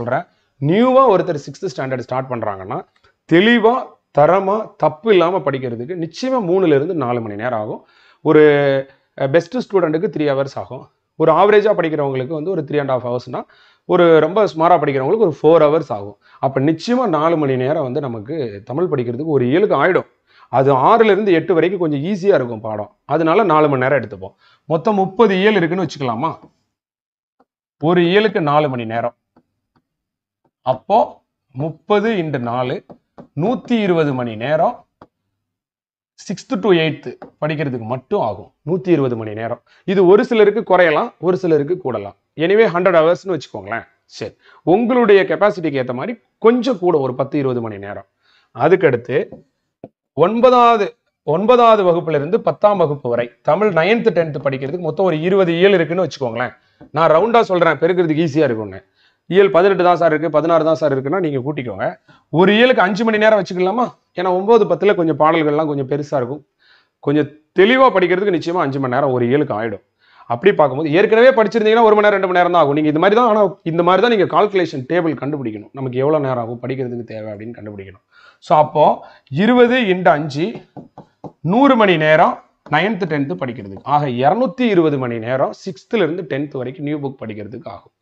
சொல்கிறேன் நியூவாக ஒருத்தர் சிக்ஸ்த்து ஸ்டாண்டர்ட் ஸ்டார்ட் பண்ணுறாங்கன்னா தெளிவாக தரமாக தப்பு இல்லாமல் படிக்கிறதுக்கு நிச்சயமாக மூணுலேருந்து நாலு மணி நேரம் ஆகும் ஒரு பெஸ்ட்டு ஸ்டூடெண்ட்டுக்கு த்ரீ ஹவர்ஸ் ஆகும் ஒரு ஆவரேஜாக படிக்கிறவங்களுக்கு வந்து ஒரு த்ரீ அண்ட் ஆஃப் ஹவர்ஸ்னால் ஒரு ரொம்ப ஸ்மாராக படிக்கிறவங்களுக்கு ஒரு ஃபோர் ஹவர்ஸ் ஆகும் அப்போ நிச்சயமாக நாலு மணி நேரம் வந்து நமக்கு தமிழ் படிக்கிறதுக்கு ஒரு ஏழுக்கு ஆகிடும் அது ஆறுலேருந்து எட்டு வரைக்கும் கொஞ்சம் ஈஸியாக இருக்கும் பாடம் அதனால நாலு மணி நேரம் எடுத்துப்போம் மொத்தம் முப்பது இயல் இருக்குன்னு வச்சுக்கலாமா ஒரு இயலுக்கு நாலு மணி நேரம் அப்போ முப்பது இன்ட்டு நாலு நூற்றி இருபது மணி நேரம் சிக்ஸ்த்து டு எயித்து படிக்கிறதுக்கு மட்டும் ஆகும் நூற்றி இருபது மணி நேரம் இது ஒரு சிலருக்கு குறையலாம் ஒரு சிலருக்கு கூடலாம் எனிவே ஹண்ட்ரட் ஹவர்ஸ்னு வச்சுக்கோங்களேன் சரி உங்களுடைய கெப்பாசிட்டிக்கு ஏற்ற மாதிரி கொஞ்சம் கூட ஒரு பத்து இருபது மணி நேரம் அதுக்கடுத்து ஒன்பதாவது ஒன்பதாவது இருந்து பத்தாம் வகுப்பு வரை தமிழ் நைன்த்து டென்த்து படிக்கிறதுக்கு மொத்தம் ஒரு இருபது இயல் இருக்குன்னு வச்சுக்கோங்களேன் நான் ரவுண்டாக சொல்கிறேன் பெருக்கிறதுக்கு ஈஸியாக இருக்கும்னு இயல் பதினெட்டு தான் சார் இருக்குது பதினாறு தான் சார் இருக்குன்னா நீங்கள் கூட்டிக்கோங்க ஒரு இயலுக்கு அஞ்சு மணி நேரம் வச்சுக்கலாமா ஏன்னா ஒம்பது பத்தில் கொஞ்சம் பாடல்கள்லாம் கொஞ்சம் பெருசாக இருக்கும் கொஞ்சம் தெளிவாக படிக்கிறதுக்கு நிச்சயமாக அஞ்சு மணி நேரம் ஒரு இயலுக்கு ஆகிடும் அப்படி பார்க்கும்போது ஏற்கனவே படிச்சிருந்தீங்கன்னா ஒரு மணி நேரம் ரெண்டு மணி நேரம் தான் ஆகும் நீங்கள் இது மாதிரி தான் ஆனால் இந்த மாதிரி தான் நீங்கள் கால்குலேஷன் டேபிள் கண்டுபிடிக்கணும் நமக்கு எவ்வளோ நேரம் ஆகும் படிக்கிறதுக்கு தேவை அப்படின்னு கண்டுபிடிக்கணும் ஸோ அப்போது இருபது இன்ட்டு அஞ்சு நூறு மணி நேரம் நைன்த்து டென்த்து படிக்கிறதுக்கு ஆக இரநூத்தி இருபது மணி நேரம் சிக்ஸ்த்துலேருந்து டென்த்து வரைக்கும் நியூ புக் படிக்கிறதுக்கு ஆகும்